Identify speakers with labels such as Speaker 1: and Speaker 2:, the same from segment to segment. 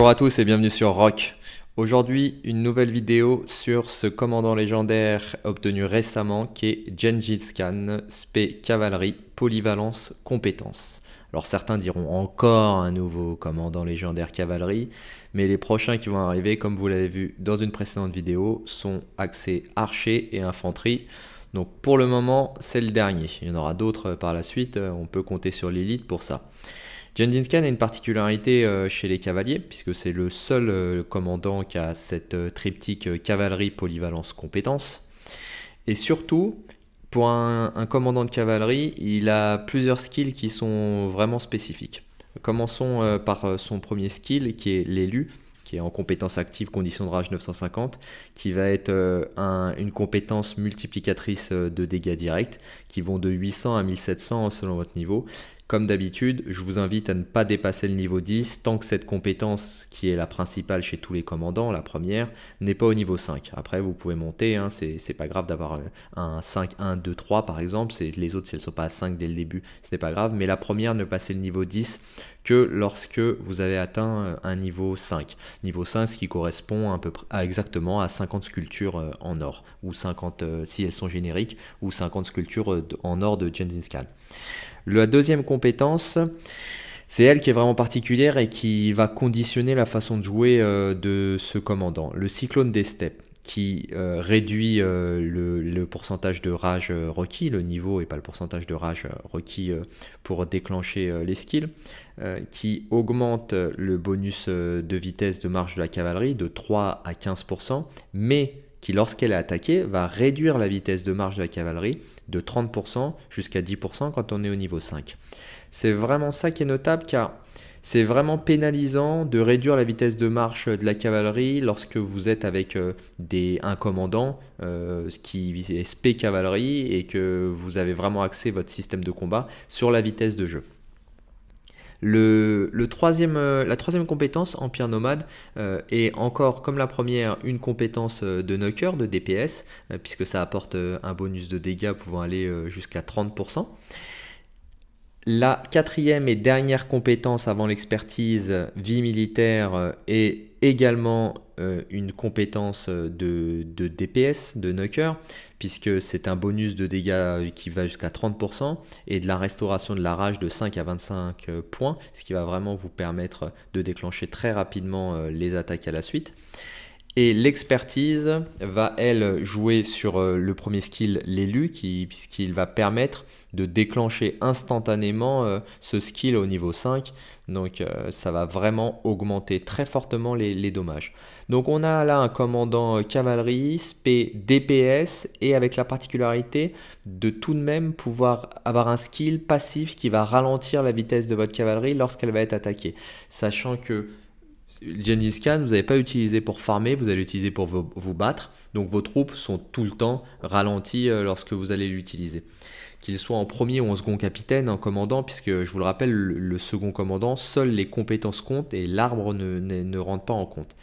Speaker 1: Bonjour à tous et bienvenue sur Rock. Aujourd'hui, une nouvelle vidéo sur ce commandant légendaire obtenu récemment qui est Gengis Khan, spé cavalerie, polyvalence, compétence. Alors certains diront encore un nouveau commandant légendaire cavalerie, mais les prochains qui vont arriver, comme vous l'avez vu dans une précédente vidéo, sont axés archer et infanterie. Donc pour le moment, c'est le dernier. Il y en aura d'autres par la suite, euh, on peut compter sur l'élite pour ça. John a une particularité euh, chez les cavaliers, puisque c'est le seul euh, commandant qui a cette euh, triptyque cavalerie, polyvalence, compétence. Et surtout, pour un, commandant de cavalerie, il a plusieurs skills qui sont vraiment spécifiques. Commençons par son premier skill qui est l'élu, qui est en compétence active condition de rage 950, qui va être une compétence multiplicatrice de dégâts directs qui vont de 800 à 1700 selon votre niveau, comme d'habitude, je vous invite à ne pas dépasser le niveau 10 tant que cette compétence, qui est la principale chez tous les commandants, la première, n'est pas au niveau 5. Après, vous pouvez monter, hein, c'est pas grave d'avoir un 5, 1, 2, 3 par exemple, les autres si elles ne sont pas à 5 dès le début, ce n'est pas grave, mais la première, ne passer le niveau 10 lorsque vous avez atteint euh, un niveau 5. Niveau 5, ce qui correspond à, peu exactement à 50 sculptures euh, en or, ou 50, euh, si elles sont génériques, ou 50 sculptures en or de Jensen La deuxième compétence, c'est elle qui est vraiment particulière et qui va conditionner la façon de jouer de ce commandant, le cyclone des steppes qui euh, réduit euh, le, pourcentage de rage euh, requis, le niveau et pas le pourcentage de rage requis pour déclencher les skills, qui augmente le bonus de vitesse de marche de la cavalerie de 3 à 15%, mais qui lorsqu'elle est attaquée va réduire la vitesse de marche de la cavalerie de 30% jusqu'à 10% quand on est au niveau 5. C'est vraiment ça qui est notable car c'est vraiment pénalisant de réduire la vitesse de marche de la cavalerie lorsque vous êtes avec euh, des, un commandant euh, qui est sp cavalerie et que vous avez vraiment axé votre système de combat sur la vitesse de jeu. Le, euh, la troisième compétence, Empire Nomade, est encore comme la première une compétence de knocker, de DPS, puisque ça apporte un bonus de dégâts pouvant aller jusqu'à 30%. La quatrième et dernière compétence avant l'expertise euh, vie militaire euh, est également euh, une compétence de, de DPS, de knocker, puisque c'est un bonus de dégâts qui va jusqu'à 30% et de la restauration de la rage de 5 à 25 points, ce qui va vraiment vous permettre de déclencher très rapidement les attaques à la suite. Et l'expertise va, elle, jouer sur euh, le premier skill, l'élu, puisqu'il va permettre de déclencher instantanément euh, ce skill au niveau 5. Donc euh, ça va vraiment augmenter très fortement les, dommages. Donc on a là un commandant cavalerie, SP, DPS, et avec la particularité de tout de même pouvoir avoir un skill passif qui va ralentir la vitesse de votre cavalerie lorsqu'elle va être attaquée. Sachant que Genghis Khan, vous n'avez pas utilisé pour farmer, vous allez l'utiliser pour vous, battre. Donc vos troupes sont tout le temps ralenties euh, lorsque vous allez l'utiliser. Qu'il soit en premier ou en second capitaine, en commandant, puisque je vous le rappelle, le, second commandant, seules les compétences comptent et l'arbre ne, ne, rentre pas en compte.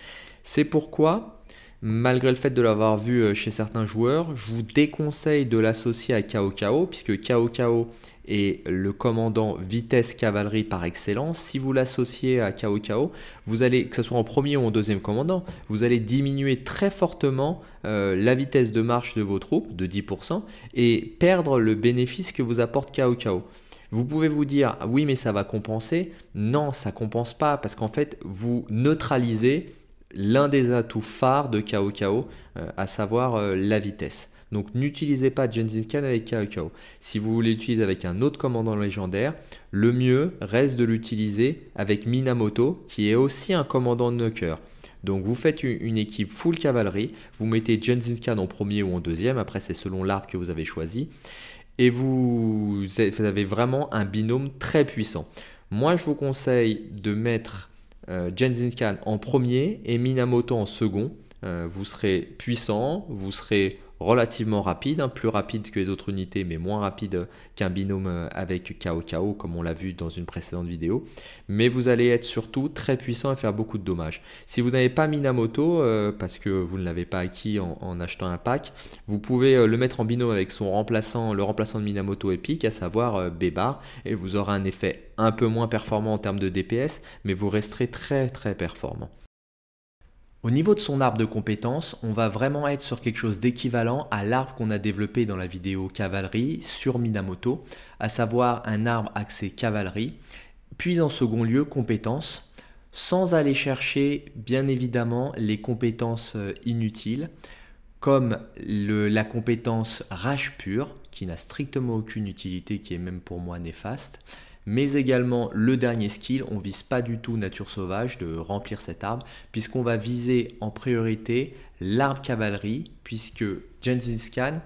Speaker 1: C'est pourquoi, malgré le fait de l'avoir vu euh, chez certains joueurs, je vous déconseille de l'associer à Kaokao, puisque KOKO et le commandant vitesse cavalerie par excellence. Si vous l'associez à Kao Kao, vous allez, que ce soit en premier ou en deuxième commandant, vous allez diminuer très fortement euh, la vitesse de marche de vos troupes de 10% et perdre le bénéfice que vous apporte Kao Kao. Vous pouvez vous dire ah oui mais ça va compenser. Non, ça compense pas parce qu'en fait vous neutralisez l'un des atouts phares de Cao euh, à savoir euh, la vitesse. Donc n'utilisez pas Jensin Khan avec Kaokao. Si vous voulez l'utiliser avec un autre commandant légendaire, le mieux reste de l'utiliser avec Minamoto, qui est aussi un commandant de knocker. Donc vous faites une équipe full cavalerie, vous mettez Jensin en premier ou en deuxième, après c'est selon l'arbre que vous avez choisi, et vous, avez vraiment un binôme très puissant. Moi je vous conseille de mettre euh, en premier et Minamoto en second, euh, vous serez puissant, vous serez relativement rapide, hein, plus rapide que les autres unités, mais moins rapide qu'un binôme euh, avec KOKO, comme on l'a vu dans une précédente vidéo. Mais vous allez être surtout très puissant et faire beaucoup de dommages. Si vous n'avez pas Minamoto, euh, parce que vous ne l'avez pas acquis en, achetant un pack, vous pouvez euh, le mettre en binôme avec son remplaçant, le remplaçant de Minamoto épique, à savoir Bebar, et vous aurez un effet un peu moins performant en termes de DPS, mais vous resterez très très performant. Au niveau de son arbre de compétences, on va vraiment être sur quelque chose d'équivalent à l'arbre qu'on a développé dans la vidéo cavalerie sur Minamoto, à savoir un arbre axé cavalerie, puis en second lieu compétences, sans aller chercher bien évidemment les compétences euh, inutiles, comme la compétence rage pure, qui n'a strictement aucune utilité, qui est même pour moi néfaste, mais également le dernier skill, on vise pas du tout nature sauvage de remplir cet arbre, puisqu'on va viser en priorité l'arbre cavalerie, puisque Jensen Khan,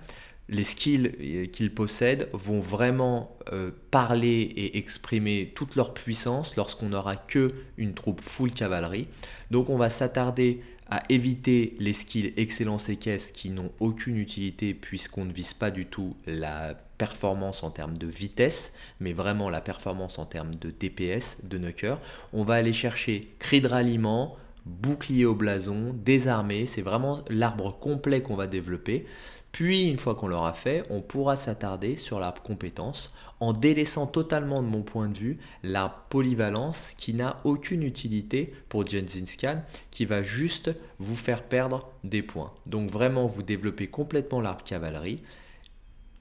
Speaker 1: les skills euh, qu'il possède vont vraiment euh, parler et exprimer toute leur puissance lorsqu'on n'aura que une troupe full cavalerie. Donc on va s'attarder à éviter les skills excellence et caisse qui n'ont aucune utilité puisqu'on ne vise pas du tout la performance en termes de vitesse, mais vraiment la performance en termes de DPS, de knocker. On va aller chercher cri de ralliement, bouclier au blason, désarmé, c'est vraiment l'arbre complet qu'on va développer. Puis, une fois qu'on l'aura fait, on pourra s'attarder sur l'arbre compétence en délaissant totalement, de mon point de vue, l'arbre polyvalence qui n'a aucune utilité pour Scan, qui va juste vous faire perdre des points. Donc vraiment, vous développez complètement l'arbre cavalerie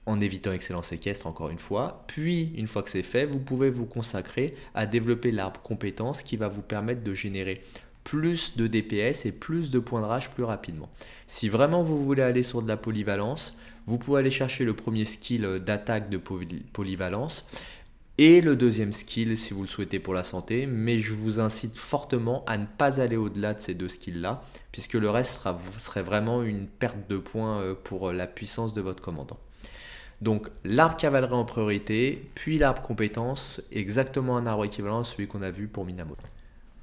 Speaker 1: en évitant excellence équestre encore une fois. Puis, une fois que c'est fait, vous pouvez vous consacrer à développer l'arbre compétence qui va vous permettre de générer plus de DPS et plus de points de rage plus rapidement. Si vraiment vous voulez aller sur de la polyvalence, vous pouvez aller chercher le premier skill euh, d'attaque de polyvalence et le deuxième skill si vous le souhaitez pour la santé, mais je vous incite fortement à ne pas aller au-delà de ces deux skills-là, puisque le reste serait vraiment une perte de points euh, pour euh, la puissance de votre commandant. Donc l'arbre cavalerie en priorité, puis l'arbre compétence, exactement un arbre équivalent à celui qu'on a vu pour Minamoto.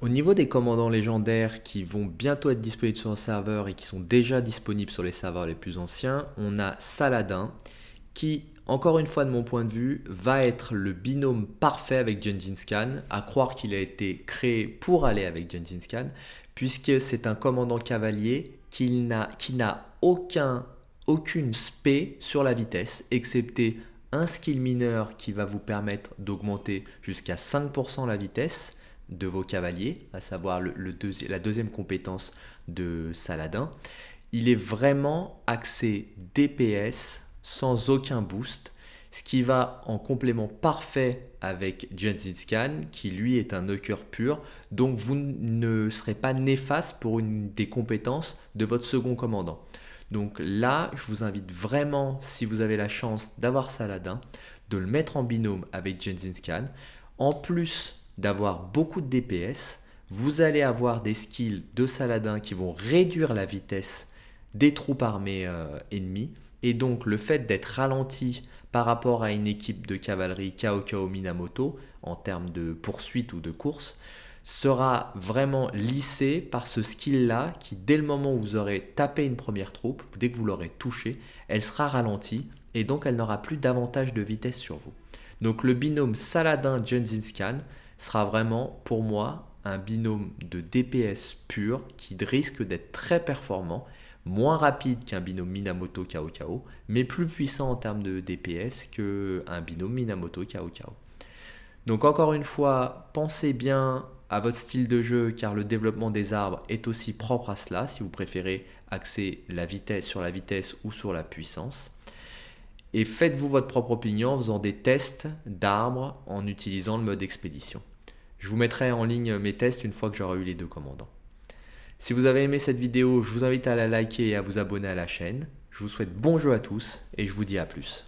Speaker 1: Au niveau des commandants légendaires qui vont bientôt être disponibles sur un serveur et qui sont déjà disponibles sur les serveurs les plus anciens, on a Saladin qui, encore une fois de mon point de vue, va être le binôme parfait avec Gengis à croire qu'il a été créé pour aller avec Gengis puisque c'est un commandant cavalier qui n'a, qui n'a aucun, aucune spé sur la vitesse, excepté un skill mineur qui va vous permettre d'augmenter jusqu'à 5% la vitesse de vos cavaliers, à savoir la deuxième compétence de Saladin. Il est vraiment axé DPS sans aucun boost, ce qui va en complément parfait avec Jensen's Khan, qui lui est un knocker pur, donc vous ne serez pas néfaste pour une des compétences de votre second commandant. Donc là, je vous invite vraiment, si vous avez la chance d'avoir Saladin, de le mettre en binôme avec Jensen's Khan. En plus d'avoir beaucoup de DPS, vous allez avoir des skills de Saladin qui vont réduire la vitesse des troupes armées euh, ennemies, et donc le fait d'être ralenti par rapport à une équipe de cavalerie Kaokao Minamoto en termes de poursuite ou de course sera vraiment lissé par ce skill-là qui, dès le moment où vous aurez tapé une première troupe, dès que vous l'aurez touchée, elle sera ralentie et donc elle n'aura plus d'avantage de vitesse sur vous. Donc le binôme saladin scan sera vraiment pour moi un binôme de DPS pur qui risque d'être très performant, moins rapide qu'un binôme Minamoto Kao, mais plus puissant en termes de DPS qu'un binôme Minamoto Kao. Donc encore une fois, pensez bien à votre style de jeu car le développement des arbres est aussi propre à cela si vous préférez axer la vitesse sur la vitesse ou sur la puissance et faites-vous votre propre opinion en faisant des tests d'arbres en utilisant le mode expédition. Je vous mettrai en ligne mes tests une fois que j'aurai eu les deux commandants. Si vous avez aimé cette vidéo, je vous invite à la liker et à vous abonner à la chaîne. Je vous souhaite bon jeu à tous et je vous dis à plus.